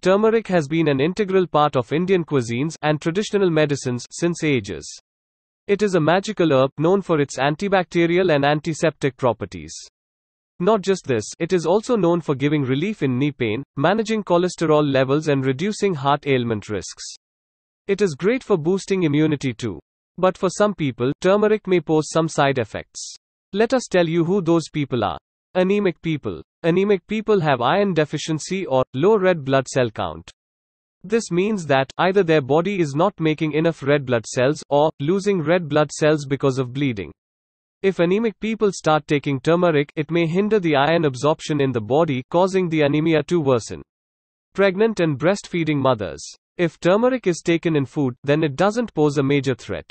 Turmeric has been an integral part of Indian cuisines and traditional medicines since ages. It is a magical herb known for its antibacterial and antiseptic properties. Not just this, it is also known for giving relief in knee pain, managing cholesterol levels and reducing heart ailment risks. It is great for boosting immunity too. But for some people, turmeric may pose some side effects. Let us tell you who those people are. Anemic people. Anemic people have iron deficiency or low red blood cell count. This means that either their body is not making enough red blood cells or losing red blood cells because of bleeding. If anemic people start taking turmeric, it may hinder the iron absorption in the body, causing the anemia to worsen. Pregnant and breastfeeding mothers. If turmeric is taken in food, then it doesn't pose a major threat.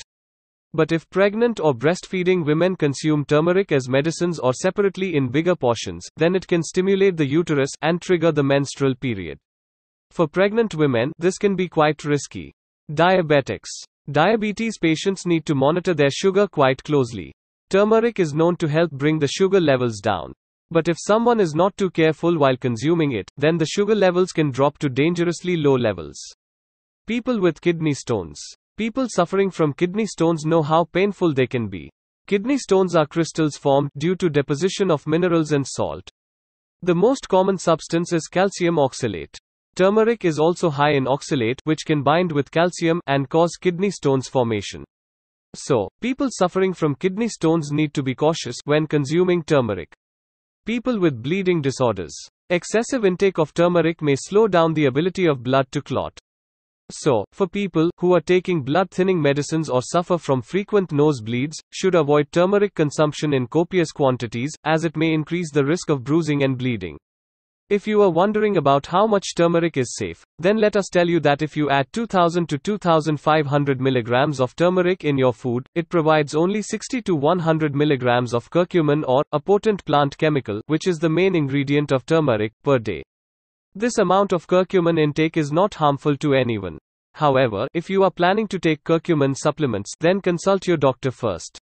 But if pregnant or breastfeeding women consume turmeric as medicines or separately in bigger portions, then it can stimulate the uterus and trigger the menstrual period. For pregnant women, this can be quite risky. Diabetics. Diabetes patients need to monitor their sugar quite closely. Turmeric is known to help bring the sugar levels down. But if someone is not too careful while consuming it, then the sugar levels can drop to dangerously low levels. People with kidney stones. People suffering from kidney stones know how painful they can be. Kidney stones are crystals formed due to deposition of minerals and salt. The most common substance is calcium oxalate. Turmeric is also high in oxalate, which can bind with calcium and cause kidney stones formation. So, people suffering from kidney stones need to be cautious when consuming turmeric. People with bleeding disorders. Excessive intake of turmeric may slow down the ability of blood to clot. So, for people who are taking blood thinning medicines or suffer from frequent nosebleeds, should avoid turmeric consumption in copious quantities, as it may increase the risk of bruising and bleeding. If you are wondering about how much turmeric is safe, then let us tell you that if you add 2000 to 2500 milligrams of turmeric in your food, it provides only 60 to 100 milligrams of curcumin or a potent plant chemical, which is the main ingredient of turmeric per day. This amount of curcumin intake is not harmful to anyone. However, if you are planning to take curcumin supplements, then consult your doctor first.